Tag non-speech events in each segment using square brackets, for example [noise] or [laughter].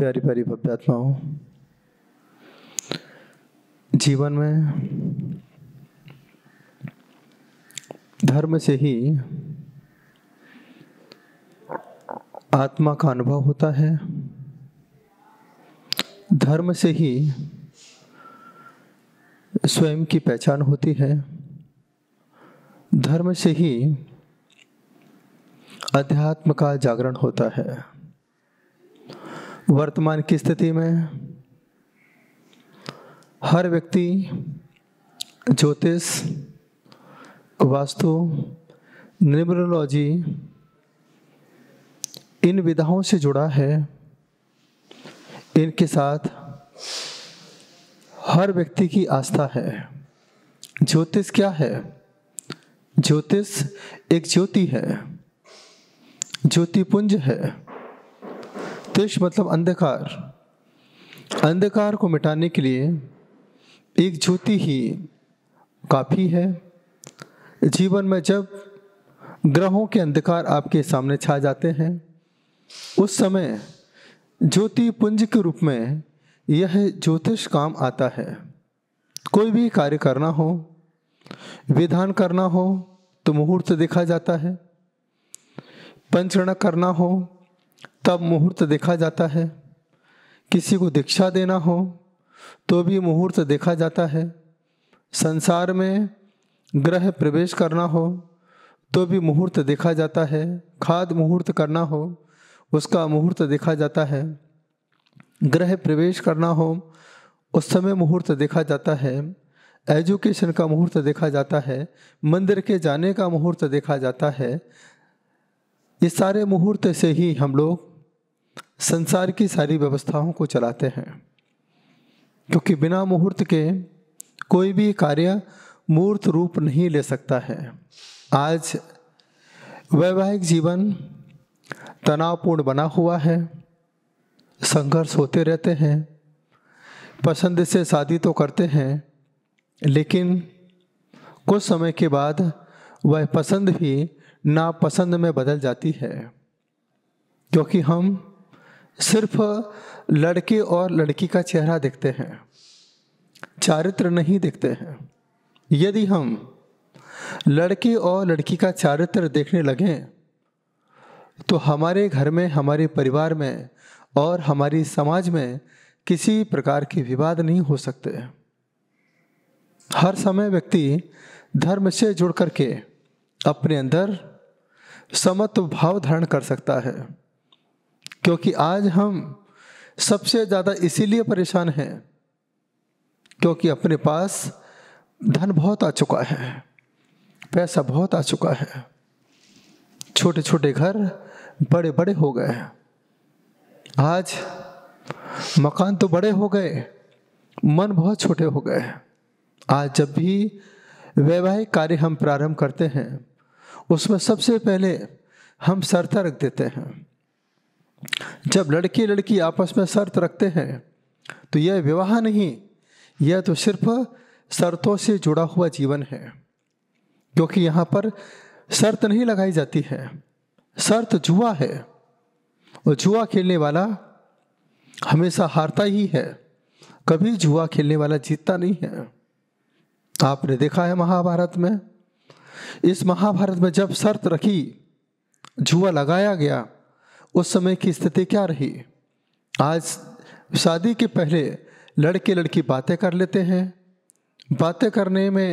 प्यारी प्यारी भव्य जीवन में धर्म से ही आत्मा का अनुभव होता है धर्म से ही स्वयं की पहचान होती है धर्म से ही अध्यात्म का जागरण होता है वर्तमान की स्थिति में हर व्यक्ति ज्योतिष वास्तु न्यूमरोलॉजी इन विधाओं से जुड़ा है इनके साथ हर व्यक्ति की आस्था है ज्योतिष क्या है ज्योतिष एक ज्योति है ज्योतिपुंज है तेज मतलब अंधकार अंधकार को मिटाने के लिए एक ज्योति ही काफ़ी है जीवन में जब ग्रहों के अंधकार आपके सामने छा जाते हैं उस समय ज्योति पुंज के रूप में यह ज्योतिष काम आता है कोई भी कार्य करना हो विधान करना हो तो मुहूर्त देखा जाता है पंचरण करना हो तब मुहूर्त देखा जाता है किसी को दीक्षा देना हो तो भी मुहूर्त देखा जाता है संसार में ग्रह प्रवेश करना हो तो भी मुहूर्त देखा जाता है खाद मुहूर्त करना हो उसका मुहूर्त देखा जाता है ग्रह प्रवेश करना हो उस समय मुहूर्त देखा जाता है एजुकेशन का मुहूर्त देखा जाता है मंदिर के जाने का मुहूर्त देखा जाता है ये सारे मुहूर्त से ही हम लोग संसार की सारी व्यवस्थाओं को चलाते हैं क्योंकि बिना मुहूर्त के कोई भी कार्य मूर्त रूप नहीं ले सकता है आज वैवाहिक जीवन तनावपूर्ण बना हुआ है संघर्ष होते रहते हैं पसंद से शादी तो करते हैं लेकिन कुछ समय के बाद वह पसंद भी नापसंद में बदल जाती है क्योंकि हम सिर्फ लड़के और लड़की का चेहरा देखते हैं चारित्र नहीं देखते हैं यदि हम लड़के और लड़की का चारित्र देखने लगें तो हमारे घर में हमारे परिवार में और हमारी समाज में किसी प्रकार के विवाद नहीं हो सकते हर समय व्यक्ति धर्म से जुड़ करके अपने अंदर समत्व भाव धारण कर सकता है क्योंकि आज हम सबसे ज़्यादा इसीलिए परेशान हैं क्योंकि अपने पास धन बहुत आ चुका है पैसा बहुत आ चुका है छोटे छोटे घर बड़े बड़े हो गए हैं आज मकान तो बड़े हो गए मन बहुत छोटे हो गए आज जब भी वैवाहिक कार्य हम प्रारंभ करते हैं उसमें सबसे पहले हम शर्तें रख देते हैं जब लड़के लड़की आपस में शर्त रखते हैं तो यह विवाह नहीं यह तो सिर्फ शर्तों से जुड़ा हुआ जीवन है क्योंकि यहाँ पर शर्त नहीं लगाई जाती है शर्त जुआ है और जुआ खेलने वाला हमेशा हारता ही है कभी जुआ खेलने वाला जीतता नहीं है आपने देखा है महाभारत में इस महाभारत में जब शर्त रखी जुआ लगाया गया उस समय की स्थिति क्या रही आज शादी के पहले लड़के लड़की बातें कर लेते हैं बातें करने में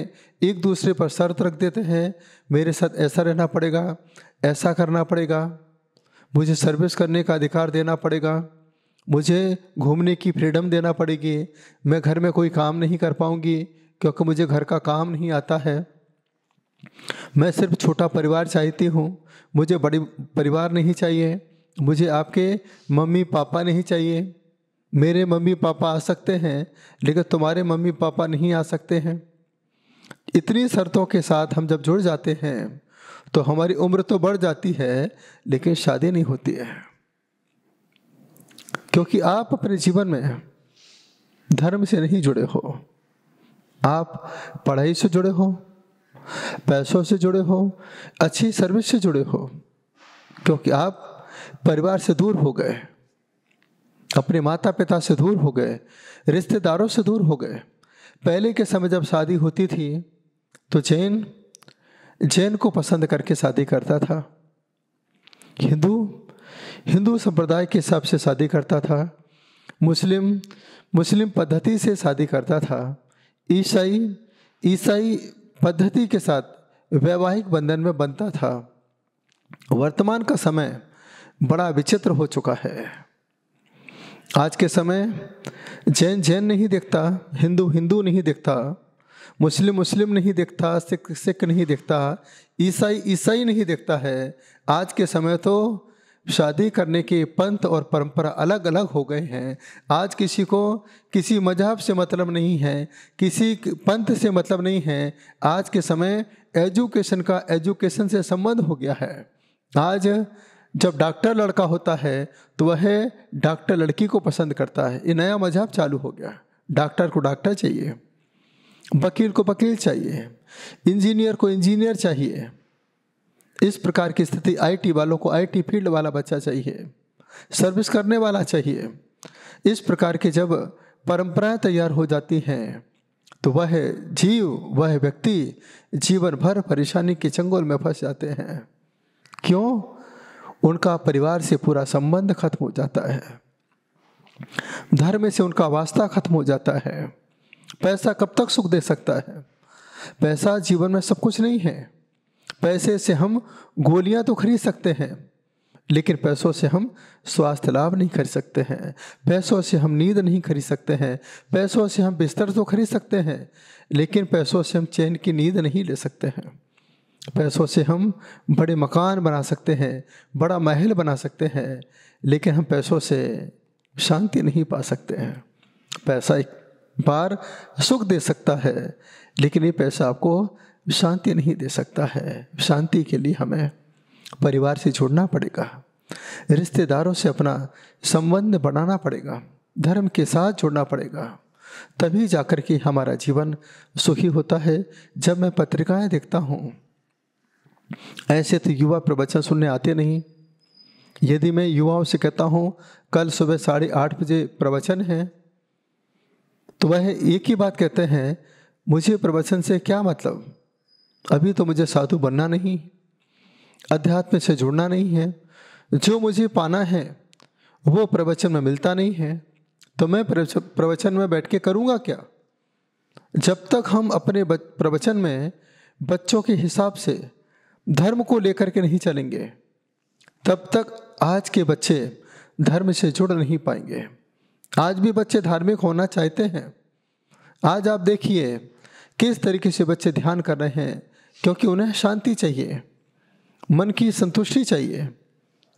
एक दूसरे पर शर्त रख देते हैं मेरे साथ ऐसा रहना पड़ेगा ऐसा करना पड़ेगा मुझे सर्विस करने का अधिकार देना पड़ेगा मुझे घूमने की फ्रीडम देना पड़ेगी मैं घर में कोई काम नहीं कर पाऊंगी क्योंकि मुझे घर का काम नहीं आता है मैं सिर्फ छोटा परिवार चाहती हूँ मुझे बड़ी परिवार नहीं चाहिए मुझे आपके मम्मी पापा नहीं चाहिए मेरे मम्मी पापा आ सकते हैं लेकिन तुम्हारे मम्मी पापा नहीं आ सकते हैं इतनी शर्तों के साथ हम जब जुड़ जाते हैं तो हमारी उम्र तो बढ़ जाती है लेकिन शादी नहीं होती है क्योंकि आप अपने जीवन में धर्म से नहीं जुड़े हो आप पढ़ाई से जुड़े हो पैसों से जुड़े हो अच्छी सर्विस से जुड़े हो क्योंकि आप परिवार से दूर हो गए अपने माता पिता से दूर हो गए रिश्तेदारों से दूर हो गए पहले के समय जब शादी होती थी तो जैन जैन को पसंद करके शादी करता था हिंदू हिंदू संप्रदाय के हिसाब से शादी करता था मुस्लिम मुस्लिम पद्धति से शादी करता था ईसाई ईसाई पद्धति के साथ वैवाहिक बंधन में बनता था वर्तमान का समय बड़ा विचित्र हो चुका है आज के समय जैन जैन नहीं देखता हिंदू हिंदू नहीं देखता मुस्लिम मुस्लिम नहीं देखता सिख सिख नहीं देखता ईसाई ईसाई नहीं देखता है आज के समय तो शादी करने के पंथ और परंपरा अलग अलग हो गए हैं आज किसी को किसी मजहब से मतलब नहीं है किसी पंथ से मतलब नहीं है आज के समय एजुकेशन का एजुकेशन से संबंध हो गया है आज जब डॉक्टर लड़का होता है तो वह डॉक्टर लड़की को पसंद करता है ये नया मजहब चालू हो गया डॉक्टर को डॉक्टर चाहिए वकील को वकील चाहिए इंजीनियर को इंजीनियर चाहिए इस प्रकार की स्थिति आईटी वालों को आईटी फील्ड वाला बच्चा चाहिए सर्विस करने वाला चाहिए इस प्रकार के जब परंपराएं तैयार हो जाती हैं तो वह जीव वह व्यक्ति जीवन भर परेशानी के चंगुल में फंस जाते हैं क्यों उनका परिवार से पूरा संबंध खत्म हो जाता है धर्म से उनका वास्ता खत्म हो जाता है पैसा कब तक सुख दे सकता है पैसा जीवन में सब कुछ नहीं है पैसे से हम गोलियां तो खरीद सकते हैं लेकिन पैसों से हम स्वास्थ्य लाभ नहीं खरीद सकते हैं पैसों से हम नींद नहीं खरीद सकते हैं पैसों से हम बिस्तर तो खरीद सकते हैं लेकिन पैसों से हम चैन की नींद नहीं ले सकते हैं पैसों से हम बड़े मकान बना सकते हैं बड़ा महल बना सकते हैं लेकिन हम पैसों से शांति नहीं पा सकते हैं पैसा एक बार सुख दे सकता है लेकिन ये पैसा आपको शांति नहीं दे सकता है शांति के लिए हमें परिवार से जुड़ना पड़ेगा रिश्तेदारों से अपना संबंध बनाना पड़ेगा धर्म के साथ जुड़ना पड़ेगा तभी जाकर के हमारा जीवन सुखी होता है जब मैं पत्रिकाएं देखता हूँ ऐसे तो युवा प्रवचन सुनने आते नहीं यदि मैं युवाओं से कहता हूँ कल सुबह साढ़े आठ बजे प्रवचन है तो वह एक ही बात कहते हैं मुझे प्रवचन से क्या मतलब अभी तो मुझे साधु बनना नहीं अध्यात्म से जुड़ना नहीं है जो मुझे पाना है वो प्रवचन में मिलता नहीं है तो मैं प्रवचन में बैठ के करूँगा क्या जब तक हम अपने प्रवचन में बच्चों के हिसाब से धर्म को लेकर के नहीं चलेंगे तब तक आज के बच्चे धर्म से जुड़ नहीं पाएंगे आज भी बच्चे धार्मिक होना चाहते हैं आज आप देखिए किस तरीके से बच्चे ध्यान कर रहे हैं क्योंकि उन्हें शांति चाहिए मन की संतुष्टि चाहिए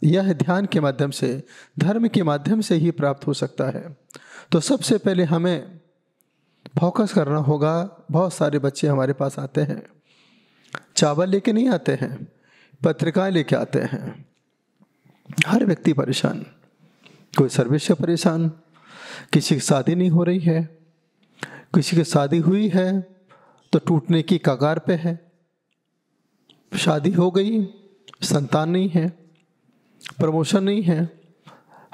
यह ध्यान के माध्यम से धर्म के माध्यम से ही प्राप्त हो सकता है तो सबसे पहले हमें फोकस करना होगा बहुत सारे बच्चे हमारे पास आते हैं चावल लेके नहीं आते हैं पत्रिकाएं लेके आते हैं हर व्यक्ति परेशान कोई सर्विस से परेशान किसी की शादी नहीं हो रही है किसी की शादी हुई है तो टूटने की कगार पे है शादी हो गई संतान नहीं है प्रमोशन नहीं है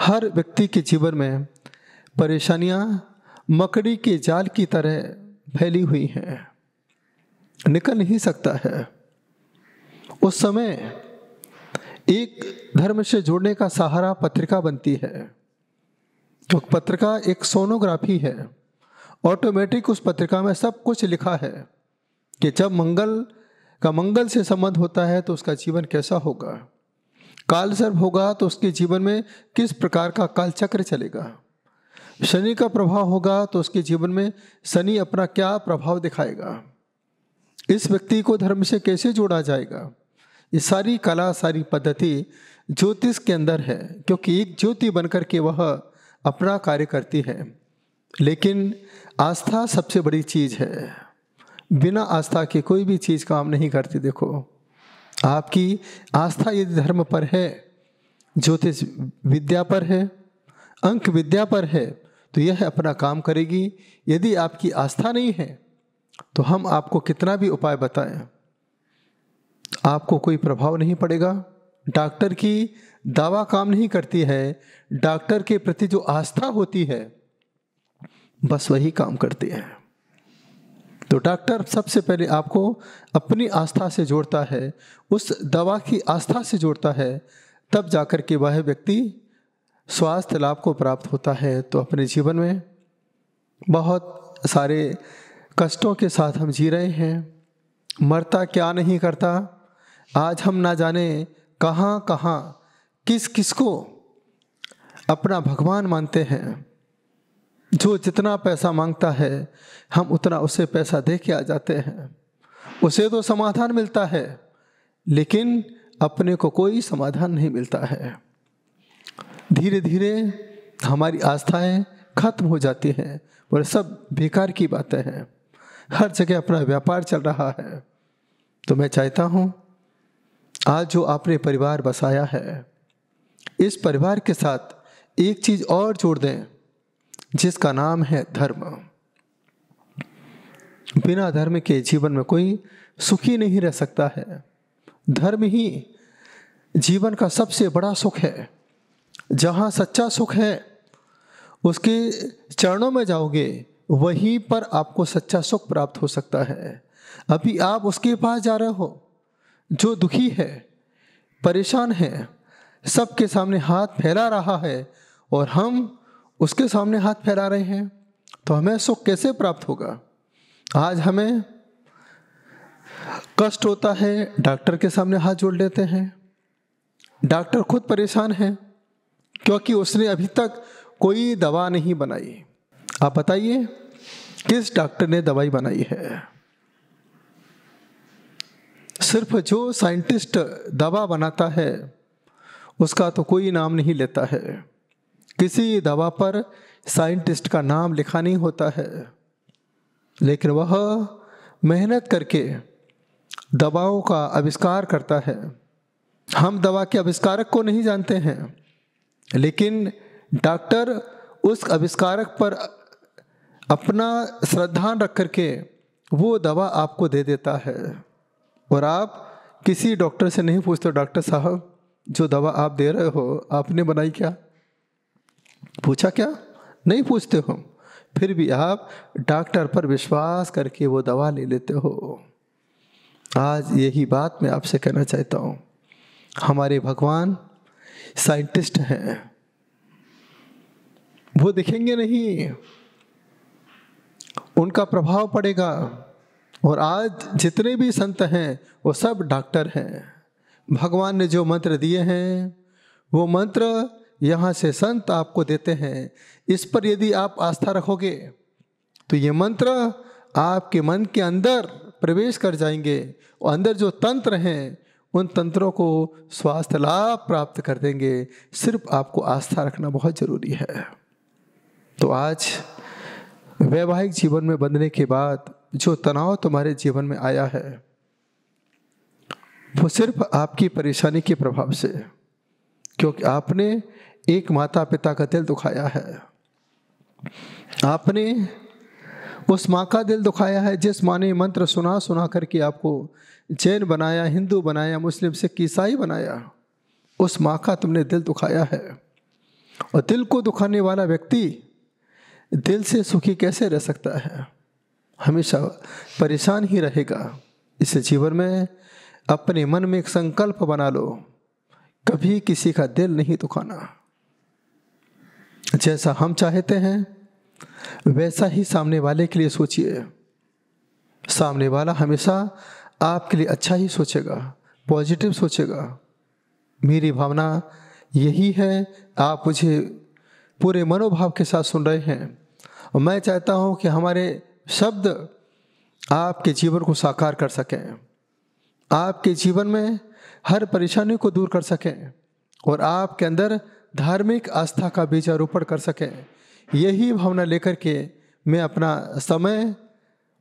हर व्यक्ति के जीवन में परेशानियाँ मकड़ी के जाल की तरह फैली हुई हैं निकल नहीं सकता है उस समय एक धर्म से जुड़ने का सहारा पत्रिका बनती है तो पत्रिका एक सोनोग्राफी है ऑटोमेटिक उस पत्रिका में सब कुछ लिखा है कि जब मंगल का मंगल से संबंध होता है तो उसका जीवन कैसा होगा काल सर्व होगा तो उसके जीवन में किस प्रकार का कालचक्र चलेगा शनि का प्रभाव होगा तो उसके जीवन में शनि अपना क्या प्रभाव दिखाएगा इस व्यक्ति को धर्म से कैसे जोड़ा जाएगा ये सारी कला सारी पद्धति ज्योतिष के अंदर है क्योंकि एक ज्योति बनकर के वह अपना कार्य करती है लेकिन आस्था सबसे बड़ी चीज़ है बिना आस्था के कोई भी चीज़ काम नहीं करती देखो आपकी आस्था यदि धर्म पर है ज्योतिष विद्या पर है अंक विद्या पर है तो यह अपना काम करेगी यदि आपकी आस्था नहीं है तो हम आपको कितना भी उपाय बताएं आपको कोई प्रभाव नहीं पड़ेगा डॉक्टर की दावा काम नहीं करती है डॉक्टर के प्रति जो आस्था होती है बस वही काम करती है तो डॉक्टर सबसे पहले आपको अपनी आस्था से जोड़ता है उस दवा की आस्था से जोड़ता है तब जाकर के वह व्यक्ति स्वास्थ्य लाभ को प्राप्त होता है तो अपने जीवन में बहुत सारे कष्टों के साथ हम जी रहे हैं मरता क्या नहीं करता आज हम ना जाने कहाँ कहाँ किस किस को अपना भगवान मानते हैं जो जितना पैसा मांगता है हम उतना उसे पैसा दे के आ जाते हैं उसे तो समाधान मिलता है लेकिन अपने को कोई समाधान नहीं मिलता है धीरे धीरे हमारी आस्थाएं खत्म हो जाती हैं और सब बेकार की बातें हैं हर जगह अपना व्यापार चल रहा है तो मैं चाहता हूँ आज जो आपने परिवार बसाया है इस परिवार के साथ एक चीज और जोड़ दें जिसका नाम है धर्म बिना धर्म के जीवन में कोई सुखी नहीं रह सकता है धर्म ही जीवन का सबसे बड़ा सुख है जहाँ सच्चा सुख है उसके चरणों में जाओगे वहीं पर आपको सच्चा सुख प्राप्त हो सकता है अभी आप उसके पास जा रहे हो जो दुखी है परेशान है सबके सामने हाथ फैला रहा है और हम उसके सामने हाथ फैला रहे हैं तो हमें सुख कैसे प्राप्त होगा आज हमें कष्ट होता है डॉक्टर के सामने हाथ जोड़ लेते हैं डॉक्टर खुद परेशान है क्योंकि उसने अभी तक कोई दवा नहीं बनाई आप बताइए किस डॉक्टर ने दवाई बनाई है सिर्फ जो साइंटिस्ट दवा बनाता है उसका तो कोई नाम नहीं लेता है किसी दवा पर साइंटिस्ट का नाम लिखा नहीं होता है लेकिन वह मेहनत करके दवाओं का आविष्कार करता है हम दवा के आविष्कारक को नहीं जानते हैं लेकिन डॉक्टर उस आविष्कारक पर अपना श्रद्धान रख करके वो दवा आपको दे देता है और आप किसी डॉक्टर से नहीं पूछते डॉक्टर साहब जो दवा आप दे रहे हो आपने बनाई क्या पूछा क्या नहीं पूछते हो फिर भी आप डॉक्टर पर विश्वास करके वो दवा ले लेते हो आज यही बात मैं आपसे कहना चाहता हूँ हमारे भगवान साइंटिस्ट हैं वो दिखेंगे नहीं उनका प्रभाव पड़ेगा और आज जितने भी संत हैं वो सब डॉक्टर हैं भगवान ने जो मंत्र दिए हैं वो मंत्र यहाँ से संत आपको देते हैं इस पर यदि आप आस्था रखोगे तो ये मंत्र आपके मन के अंदर प्रवेश कर जाएंगे और अंदर जो तंत्र हैं उन तंत्रों को स्वास्थ्य लाभ प्राप्त कर देंगे सिर्फ आपको आस्था रखना बहुत ज़रूरी है तो आज [laughs] वैवाहिक जीवन में बंधने के बाद जो तनाव तुम्हारे जीवन में आया है वो सिर्फ आपकी परेशानी के प्रभाव से क्योंकि आपने एक माता पिता का दिल दुखाया है आपने उस माँ का दिल दुखाया है जिस माँ ने मंत्र सुना सुना करके आपको जैन बनाया हिंदू बनाया मुस्लिम सिख ईसाई बनाया उस माँ का तुमने दिल दुखाया है और दिल को दुखाने वाला व्यक्ति दिल से सुखी कैसे रह सकता है हमेशा परेशान ही रहेगा इस जीवन में अपने मन में एक संकल्प बना लो कभी किसी का दिल नहीं दुखाना जैसा हम चाहते हैं वैसा ही सामने वाले के लिए सोचिए सामने वाला हमेशा आपके लिए अच्छा ही सोचेगा पॉजिटिव सोचेगा मेरी भावना यही है आप मुझे पूरे मनोभाव के साथ सुन रहे हैं और मैं चाहता हूँ कि हमारे शब्द आपके जीवन को साकार कर सकें आपके जीवन में हर परेशानी को दूर कर सकें और आपके अंदर धार्मिक आस्था का बीजारोपण कर सकें यही भावना लेकर के मैं अपना समय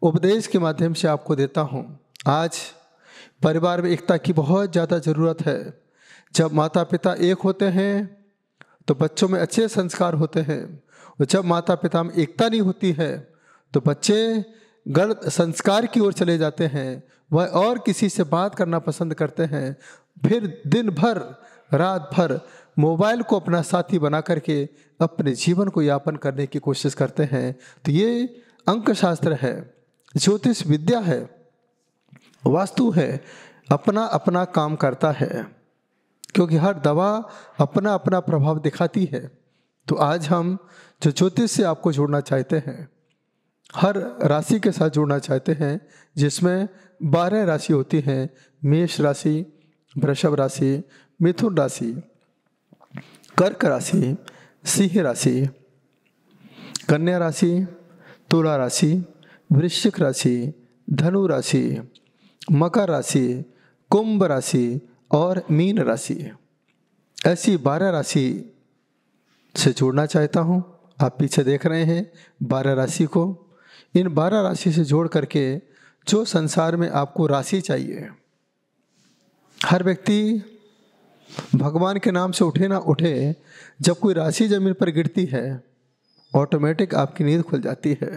उपदेश के माध्यम से आपको देता हूँ आज परिवार में एकता की बहुत ज़्यादा ज़रूरत है जब माता पिता एक होते हैं तो बच्चों में अच्छे संस्कार होते हैं और जब माता पिता में एकता नहीं होती है तो बच्चे गलत संस्कार की ओर चले जाते हैं वह और किसी से बात करना पसंद करते हैं फिर दिन भर रात भर मोबाइल को अपना साथी बना करके अपने जीवन को यापन करने की कोशिश करते हैं तो ये अंक शास्त्र है ज्योतिष विद्या है वास्तु है अपना अपना काम करता है क्योंकि हर दवा अपना अपना प्रभाव दिखाती है तो आज हम जो ज्योतिष से आपको जोड़ना चाहते हैं हर राशि के साथ जोड़ना चाहते हैं जिसमें बारह राशि होती हैं मेष राशि वृषभ राशि मिथुन राशि कर्क राशि सिंह राशि कन्या राशि तुला राशि वृश्चिक राशि धनु राशि मकर राशि कुंभ राशि और मीन राशि ऐसी बारह राशि से जोड़ना चाहता हूँ आप पीछे देख रहे हैं बारह राशि को इन बारह राशि से जोड़ करके जो संसार में आपको राशि चाहिए हर व्यक्ति भगवान के नाम से उठे ना उठे जब कोई राशि जमीन पर गिरती है ऑटोमेटिक आपकी नींद खुल जाती है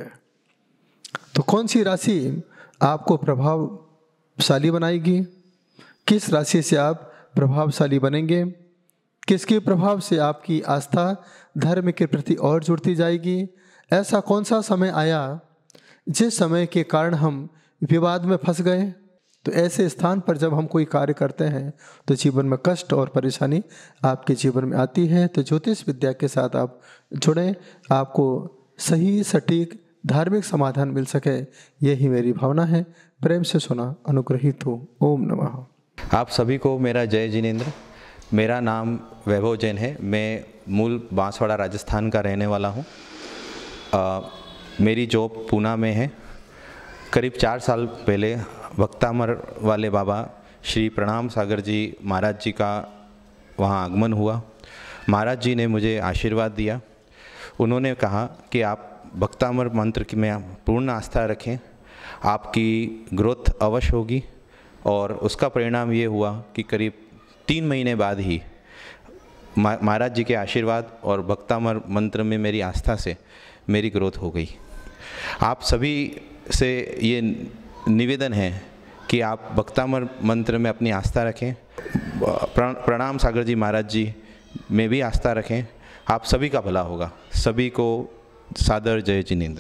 तो कौन सी राशि आपको प्रभावशाली बनाएगी किस राशि से आप प्रभावशाली बनेंगे किसके प्रभाव से आपकी आस्था धर्म के प्रति और जुड़ती जाएगी ऐसा कौन सा समय आया जिस समय के कारण हम विवाद में फंस गए तो ऐसे स्थान पर जब हम कोई कार्य करते हैं तो जीवन में कष्ट और परेशानी आपके जीवन में आती है तो ज्योतिष विद्या के साथ आप जुड़ें आपको सही सटीक धार्मिक समाधान मिल सके यही मेरी भावना है प्रेम से सुना अनुग्रहित हो ओम नमः आप सभी को मेरा जय जिनेन्द्र मेरा नाम वैभव जैन है मैं मूल बांसवाड़ा राजस्थान का रहने वाला हूँ मेरी जॉब पूना में है करीब चार साल पहले वक्तामर वाले बाबा श्री प्रणाम सागर जी महाराज जी का वहाँ आगमन हुआ महाराज जी ने मुझे आशीर्वाद दिया उन्होंने कहा कि आप भक्तामर मंत्र की में पूर्ण आस्था रखें आपकी ग्रोथ अवश्य होगी और उसका परिणाम ये हुआ कि करीब तीन महीने बाद ही महाराज जी के आशीर्वाद और भक्तामर मंत्र में मेरी आस्था से मेरी ग्रोथ हो गई आप सभी से ये निवेदन है कि आप भक्तामर मंत्र में अपनी आस्था रखें प्रणाम सागर जी महाराज जी में भी आस्था रखें आप सभी का भला होगा सभी को सादर जय जिनेन्द्र